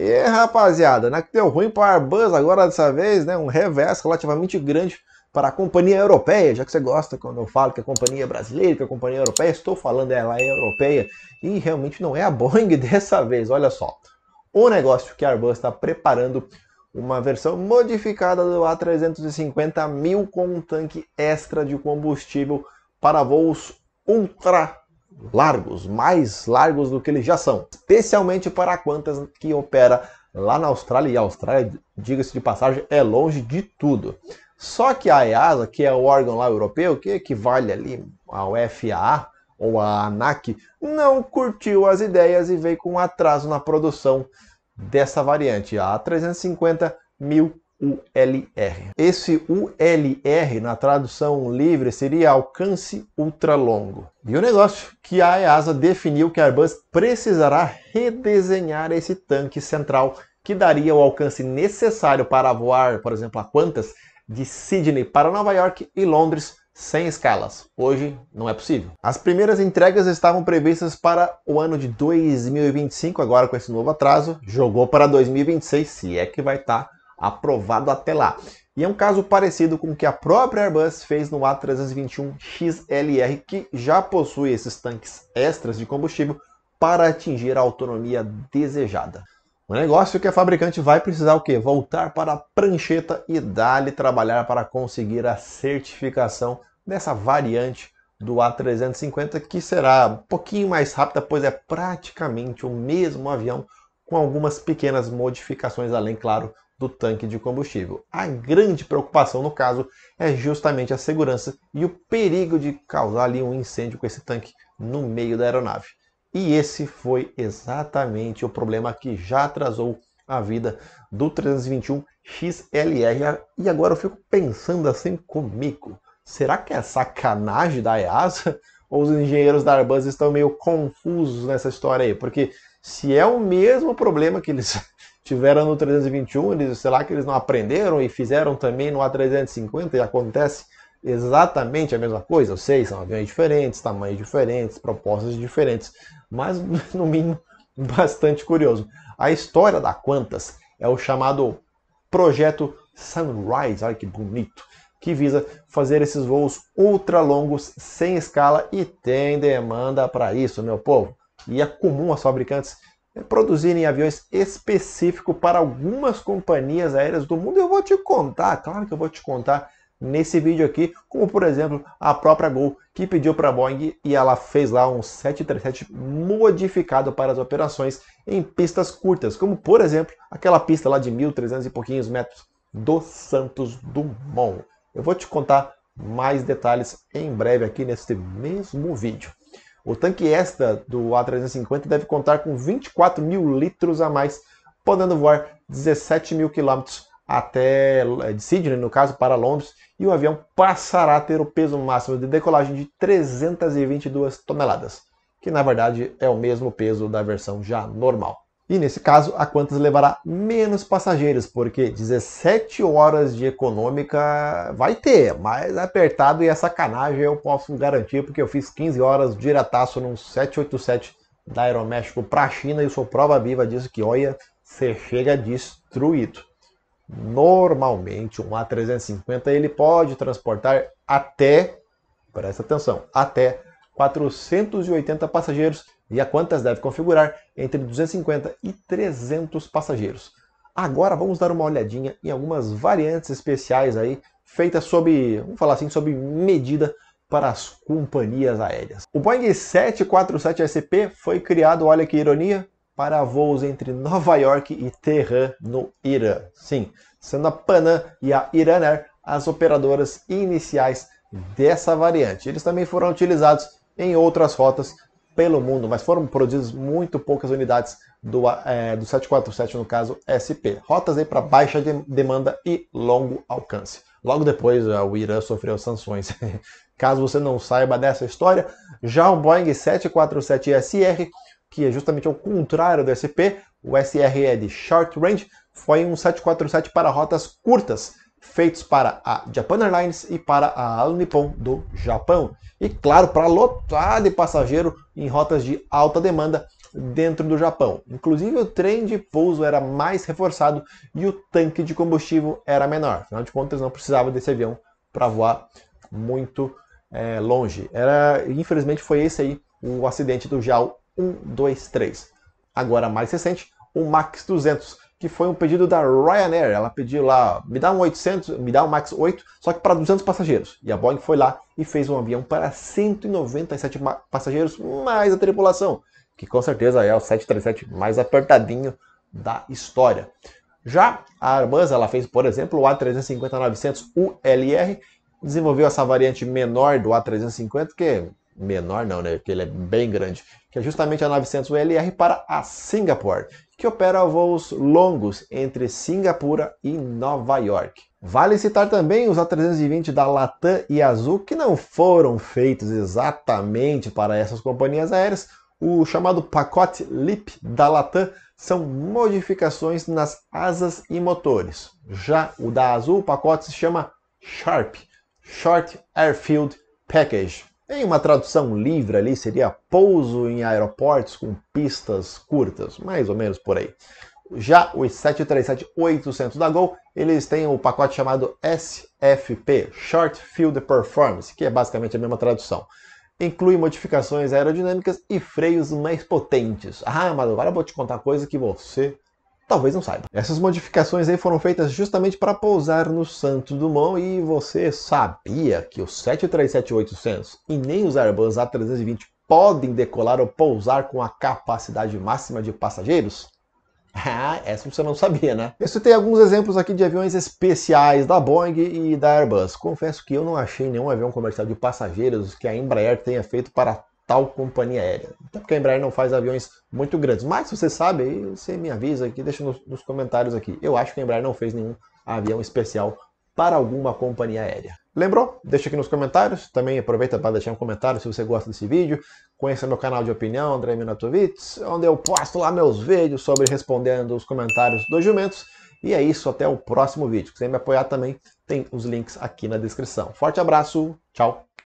E rapaziada, na né, que deu ruim para a Airbus agora dessa vez, né, um revés relativamente grande para a companhia europeia, já que você gosta quando eu falo que a companhia é brasileira, que a companhia é europeia, estou falando ela é europeia e realmente não é a Boeing dessa vez, olha só. O negócio que a Airbus está preparando uma versão modificada do A350 mil com um tanque extra de combustível para voos ultra largos, mais largos do que eles já são, especialmente para quantas que opera lá na Austrália, e a Austrália, diga-se de passagem, é longe de tudo. Só que a EASA, que é o órgão lá europeu, que equivale ali ao FAA ou à ANAC, não curtiu as ideias e veio com um atraso na produção dessa variante, a 350 mil ULR. Esse ULR, na tradução livre, seria alcance ultralongo. E o negócio que a EASA definiu que a Airbus precisará redesenhar esse tanque central que daria o alcance necessário para voar, por exemplo, a quantas de Sydney para Nova York e Londres sem escalas. Hoje não é possível. As primeiras entregas estavam previstas para o ano de 2025, agora com esse novo atraso, jogou para 2026, se é que vai estar tá aprovado até lá. E é um caso parecido com o que a própria Airbus fez no A321XLR, que já possui esses tanques extras de combustível para atingir a autonomia desejada. O negócio é que a fabricante vai precisar o quê? Voltar para a prancheta e dar-lhe trabalhar para conseguir a certificação dessa variante do A350, que será um pouquinho mais rápida, pois é praticamente o mesmo avião, com algumas pequenas modificações, além, claro, do tanque de combustível. A grande preocupação no caso é justamente a segurança e o perigo de causar ali um incêndio com esse tanque no meio da aeronave. E esse foi exatamente o problema que já atrasou a vida do 321 XLR. E agora eu fico pensando assim comigo, será que é sacanagem da EASA? Ou os engenheiros da Airbus estão meio confusos nessa história aí? Porque se é o mesmo problema que eles tiveram no 321, eles, sei lá, que eles não aprenderam e fizeram também no A350 e acontece exatamente a mesma coisa. Eu sei, são aviões diferentes, tamanhos diferentes, propostas diferentes, mas no mínimo bastante curioso. A história da Quantas é o chamado projeto Sunrise, olha que bonito, que visa fazer esses voos ultra longos sem escala e tem demanda para isso, meu povo. E é comum as fabricantes produzirem aviões específicos para algumas companhias aéreas do mundo. Eu vou te contar, claro que eu vou te contar nesse vídeo aqui, como por exemplo a própria Gol, que pediu para a Boeing e ela fez lá um 737 modificado para as operações em pistas curtas, como por exemplo aquela pista lá de 1.300 e pouquinhos metros do Santos Dumont. Eu vou te contar mais detalhes em breve aqui neste mesmo vídeo. O tanque extra do A350 deve contar com 24 mil litros a mais, podendo voar 17 mil quilômetros até eh, de Sydney, no caso, para Londres, e o avião passará a ter o peso máximo de decolagem de 322 toneladas, que na verdade é o mesmo peso da versão já normal. E nesse caso, a quantas levará menos passageiros, porque 17 horas de econômica vai ter, mas apertado e é sacanagem, eu posso garantir, porque eu fiz 15 horas diretaço num 787 da Aeroméxico para a China e sou prova viva disso que, olha, você chega destruído. Normalmente, um A350 ele pode transportar até, presta atenção, até 480 passageiros e a Qantas deve configurar entre 250 e 300 passageiros. Agora vamos dar uma olhadinha em algumas variantes especiais aí feitas sob, vamos falar assim, sob medida para as companhias aéreas. O Boeing 747 SP foi criado, olha que ironia, para voos entre Nova York e Tehran, no Irã. Sim, sendo a Panam e a Iran Air as operadoras iniciais dessa variante. Eles também foram utilizados em outras rotas pelo mundo, mas foram produzidas muito poucas unidades do, é, do 747, no caso SP. Rotas aí para baixa de demanda e longo alcance. Logo depois, eh, o Irã sofreu sanções. Caso você não saiba dessa história, já o Boeing 747SR, que é justamente o contrário do SP, o SR é de short range, foi um 747 para rotas curtas, feitos para a Japan Airlines e para a All Nippon do Japão. E claro, para lotar de passageiro em rotas de alta demanda dentro do Japão. Inclusive o trem de pouso era mais reforçado e o tanque de combustível era menor. Afinal de contas, não precisava desse avião para voar muito é, longe. Era, infelizmente, foi esse aí o acidente do JAL 123. Agora mais recente, o Max 200 que foi um pedido da Ryanair. Ela pediu lá, me dá um 800, me dá um Max 8, só que para 200 passageiros. E a Boeing foi lá e fez um avião para 197 passageiros, mais a tripulação, que com certeza é o 737 mais apertadinho da história. Já a Airbus, ela fez, por exemplo, o A350-900 ULR, desenvolveu essa variante menor do A350, que é menor não, né? Porque ele é bem grande, que é justamente a 900 ULR para a Singapore que opera voos longos entre Singapura e Nova York. Vale citar também os A320 da Latam e Azul, que não foram feitos exatamente para essas companhias aéreas. O chamado pacote LIP da Latam são modificações nas asas e motores. Já o da Azul, o pacote se chama SHARP Short Airfield Package em uma tradução livre ali seria pouso em aeroportos com pistas curtas, mais ou menos por aí. Já os 737-800 da Gol, eles têm o um pacote chamado SFP, Short Field Performance, que é basicamente a mesma tradução. Inclui modificações aerodinâmicas e freios mais potentes. Ah, mas agora eu vou te contar coisa que você talvez não saiba. Essas modificações aí foram feitas justamente para pousar no Santo Dumont e você sabia que o 737-800 e nem os Airbus A320 podem decolar ou pousar com a capacidade máxima de passageiros? Ah, essa você não sabia, né? Eu citei alguns exemplos aqui de aviões especiais da Boeing e da Airbus. Confesso que eu não achei nenhum avião comercial de passageiros que a Embraer tenha feito para tal companhia aérea. Até porque a Embraer não faz aviões muito grandes. Mas se você sabe, aí você me avisa aqui, deixa nos, nos comentários aqui. Eu acho que a Embraer não fez nenhum avião especial para alguma companhia aérea. Lembrou? Deixa aqui nos comentários. Também aproveita para deixar um comentário se você gosta desse vídeo. Conheça meu canal de opinião, André Minatovitz, onde eu posto lá meus vídeos sobre respondendo os comentários dos jumentos. E é isso, até o próximo vídeo. Se quiser me apoiar também, tem os links aqui na descrição. Forte abraço, tchau!